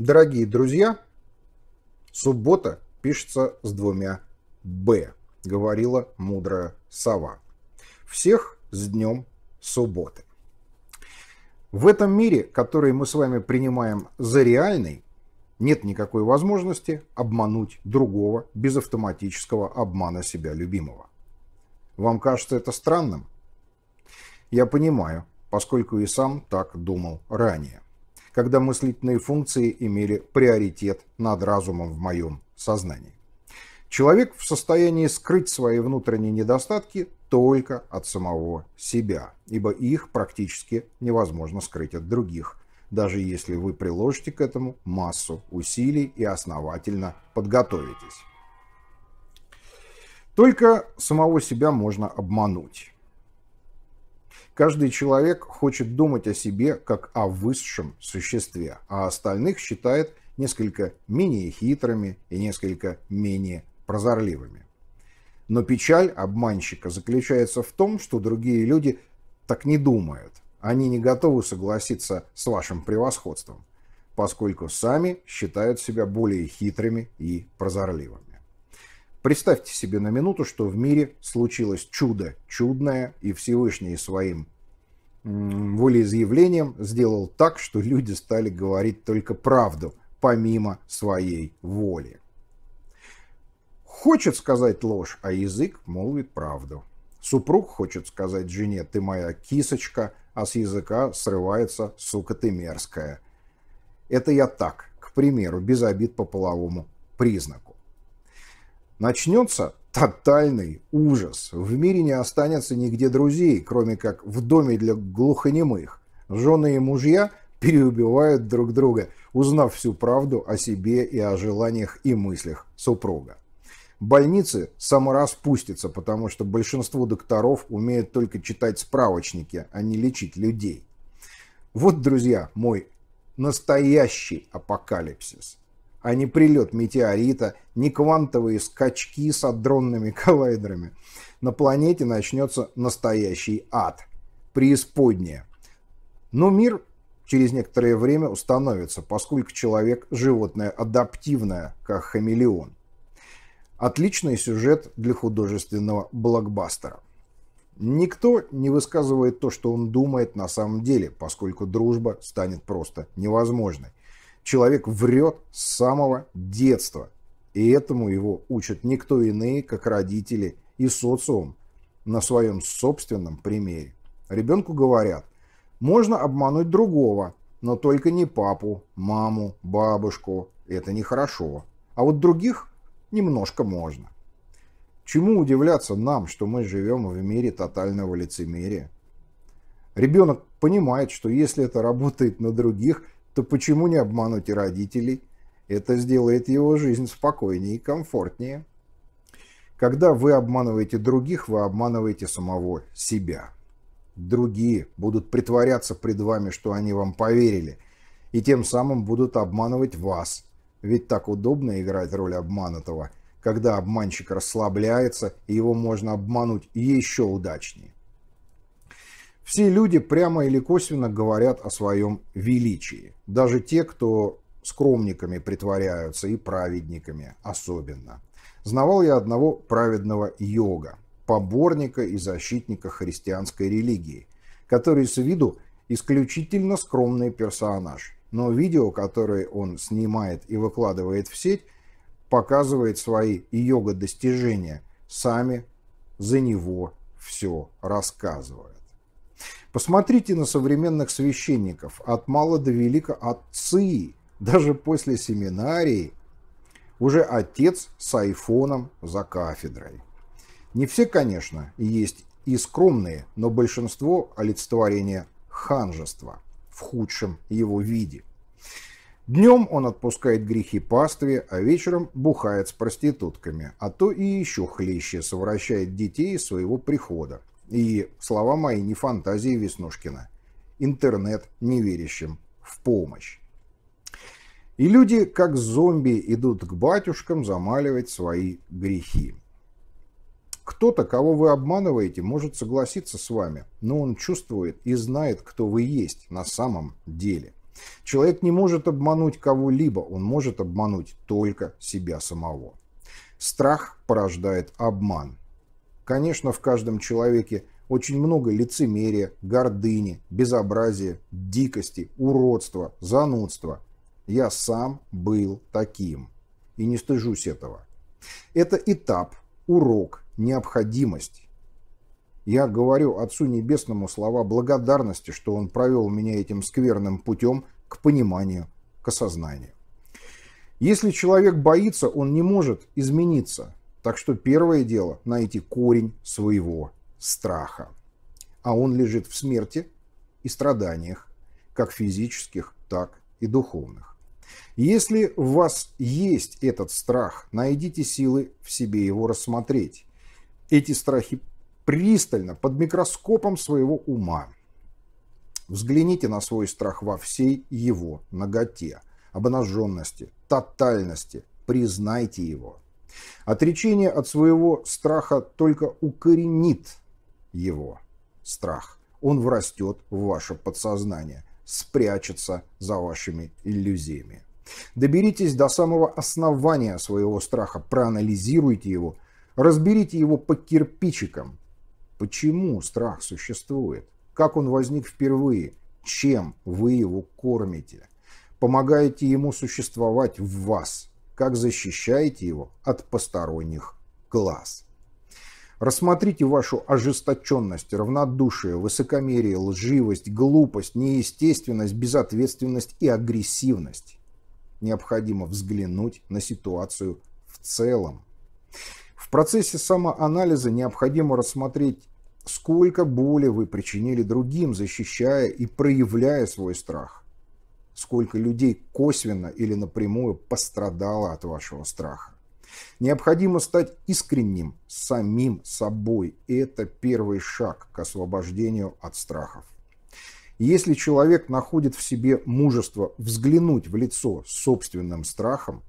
Дорогие друзья, суббота пишется с двумя «б», говорила мудрая сова. Всех с днем субботы. В этом мире, который мы с вами принимаем за реальный, нет никакой возможности обмануть другого без автоматического обмана себя любимого. Вам кажется это странным? Я понимаю, поскольку и сам так думал ранее когда мыслительные функции имели приоритет над разумом в моем сознании. Человек в состоянии скрыть свои внутренние недостатки только от самого себя, ибо их практически невозможно скрыть от других, даже если вы приложите к этому массу усилий и основательно подготовитесь. Только самого себя можно обмануть. Каждый человек хочет думать о себе как о высшем существе, а остальных считает несколько менее хитрыми и несколько менее прозорливыми. Но печаль обманщика заключается в том, что другие люди так не думают. Они не готовы согласиться с вашим превосходством, поскольку сами считают себя более хитрыми и прозорливыми. Представьте себе на минуту, что в мире случилось чудо чудное, и Всевышний своим волеизъявлением сделал так, что люди стали говорить только правду, помимо своей воли. Хочет сказать ложь, а язык молвит правду. Супруг хочет сказать жене «ты моя кисочка», а с языка срывается «сука ты мерзкая». Это я так, к примеру, без обид по половому признаку. Начнется тотальный ужас. В мире не останется нигде друзей, кроме как в доме для глухонемых. Жены и мужья переубивают друг друга, узнав всю правду о себе и о желаниях и мыслях супруга. Больницы самораспустятся, потому что большинство докторов умеют только читать справочники, а не лечить людей. Вот, друзья, мой настоящий апокалипсис а не прилет метеорита, не квантовые скачки с адронными коллайдерами. На планете начнется настоящий ад. Преисподняя. Но мир через некоторое время установится, поскольку человек – животное адаптивное, как хамелеон. Отличный сюжет для художественного блокбастера. Никто не высказывает то, что он думает на самом деле, поскольку дружба станет просто невозможной. Человек врет с самого детства. И этому его учат никто иные, как родители и социум на своем собственном примере. Ребенку говорят, можно обмануть другого, но только не папу, маму, бабушку. Это нехорошо. А вот других немножко можно. Чему удивляться нам, что мы живем в мире тотального лицемерия? Ребенок понимает, что если это работает на других – то почему не обмануть родителей? Это сделает его жизнь спокойнее и комфортнее. Когда вы обманываете других, вы обманываете самого себя. Другие будут притворяться пред вами, что они вам поверили, и тем самым будут обманывать вас. Ведь так удобно играть роль обманутого, когда обманщик расслабляется, и его можно обмануть еще удачнее. Все люди прямо или косвенно говорят о своем величии. Даже те, кто скромниками притворяются и праведниками особенно. Знавал я одного праведного йога, поборника и защитника христианской религии, который с виду исключительно скромный персонаж. Но видео, которое он снимает и выкладывает в сеть, показывает свои йога-достижения. Сами за него все рассказывают. Посмотрите на современных священников, от мала до велика отцы, даже после семинарии, уже отец с айфоном за кафедрой. Не все, конечно, есть и скромные, но большинство – олицетворение ханжества в худшем его виде. Днем он отпускает грехи пастве, а вечером бухает с проститутками, а то и еще хлеще совращает детей своего прихода. И слова мои не фантазии Веснушкина. Интернет неверящим в помощь. И люди, как зомби, идут к батюшкам замаливать свои грехи. Кто-то, кого вы обманываете, может согласиться с вами, но он чувствует и знает, кто вы есть на самом деле. Человек не может обмануть кого-либо, он может обмануть только себя самого. Страх порождает обман. Конечно, в каждом человеке очень много лицемерия, гордыни, безобразия, дикости, уродства, занудства. Я сам был таким. И не стыжусь этого. Это этап, урок, необходимость. Я говорю Отцу Небесному слова благодарности, что Он провел меня этим скверным путем к пониманию, к осознанию. Если человек боится, он не может измениться. Так что первое дело – найти корень своего страха. А он лежит в смерти и страданиях, как физических, так и духовных. Если у вас есть этот страх, найдите силы в себе его рассмотреть. Эти страхи пристально, под микроскопом своего ума. Взгляните на свой страх во всей его ноготе, обнаженности, тотальности. Признайте его. Отречение от своего страха только укоренит его страх. Он врастет в ваше подсознание, спрячется за вашими иллюзиями. Доберитесь до самого основания своего страха, проанализируйте его, разберите его по кирпичикам. Почему страх существует? Как он возник впервые? Чем вы его кормите? Помогаете ему существовать в вас – как защищаете его от посторонних глаз. Рассмотрите вашу ожесточенность, равнодушие, высокомерие, лживость, глупость, неестественность, безответственность и агрессивность. Необходимо взглянуть на ситуацию в целом. В процессе самоанализа необходимо рассмотреть, сколько боли вы причинили другим, защищая и проявляя свой страх сколько людей косвенно или напрямую пострадало от вашего страха. Необходимо стать искренним самим собой. И это первый шаг к освобождению от страхов. Если человек находит в себе мужество взглянуть в лицо собственным страхом,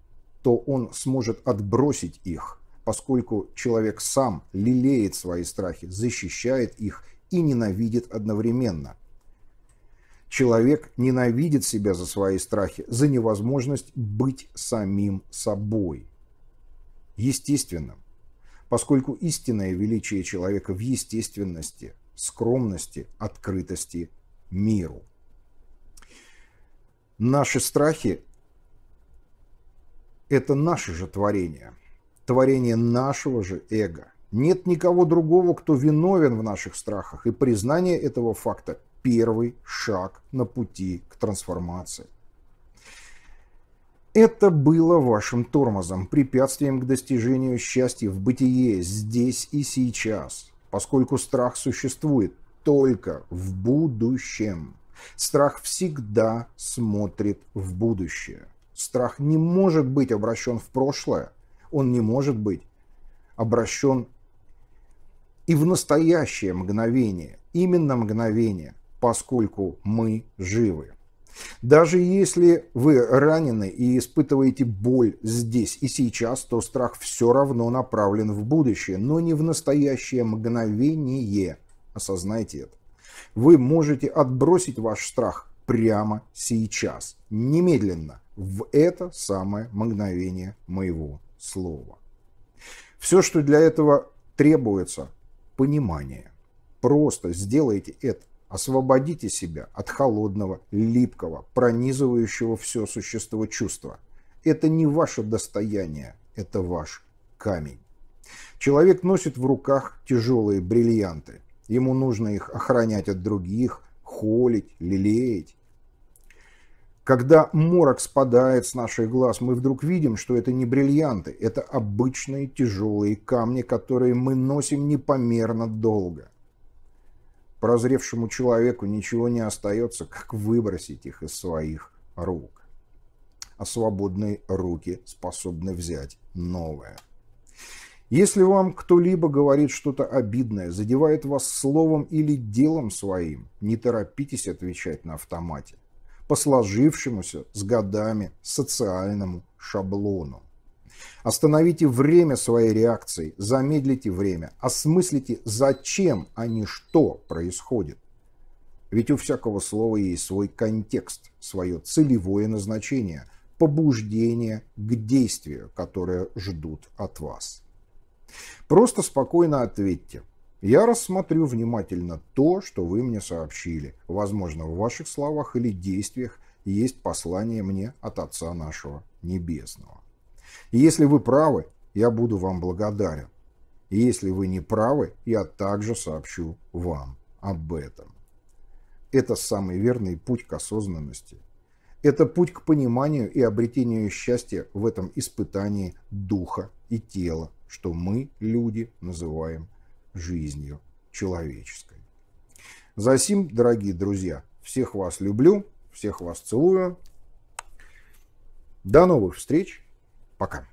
то он сможет отбросить их, поскольку человек сам лелеет свои страхи, защищает их и ненавидит одновременно, Человек ненавидит себя за свои страхи, за невозможность быть самим собой. Естественным. Поскольку истинное величие человека в естественности, скромности, открытости миру. Наши страхи – это наше же творение, творение нашего же эго. Нет никого другого, кто виновен в наших страхах, и признание этого факта первый шаг на пути к трансформации. Это было вашим тормозом, препятствием к достижению счастья в бытие здесь и сейчас, поскольку страх существует только в будущем. Страх всегда смотрит в будущее. Страх не может быть обращен в прошлое, он не может быть обращен и в настоящее мгновение, именно мгновение, поскольку мы живы. Даже если вы ранены и испытываете боль здесь и сейчас, то страх все равно направлен в будущее, но не в настоящее мгновение. Осознайте это. Вы можете отбросить ваш страх прямо сейчас, немедленно, в это самое мгновение моего слова. Все, что для этого требуется, понимание. Просто сделайте это. Освободите себя от холодного, липкого, пронизывающего все существо чувства. Это не ваше достояние, это ваш камень. Человек носит в руках тяжелые бриллианты. Ему нужно их охранять от других, холить, лелеять. Когда морок спадает с наших глаз, мы вдруг видим, что это не бриллианты, это обычные тяжелые камни, которые мы носим непомерно долго прозревшему человеку ничего не остается, как выбросить их из своих рук. А свободные руки способны взять новое. Если вам кто-либо говорит что-то обидное, задевает вас словом или делом своим, не торопитесь отвечать на автомате по сложившемуся с годами социальному шаблону. Остановите время своей реакции, замедлите время, осмыслите, зачем, а не что происходит. Ведь у всякого слова есть свой контекст, свое целевое назначение, побуждение к действию, которое ждут от вас. Просто спокойно ответьте. Я рассмотрю внимательно то, что вы мне сообщили. Возможно, в ваших словах или действиях есть послание мне от Отца нашего Небесного. И если вы правы, я буду вам благодарен. И если вы не правы, я также сообщу вам об этом. Это самый верный путь к осознанности. Это путь к пониманию и обретению счастья в этом испытании духа и тела, что мы, люди, называем жизнью человеческой. За Засим, дорогие друзья, всех вас люблю, всех вас целую. До новых встреч! Пока.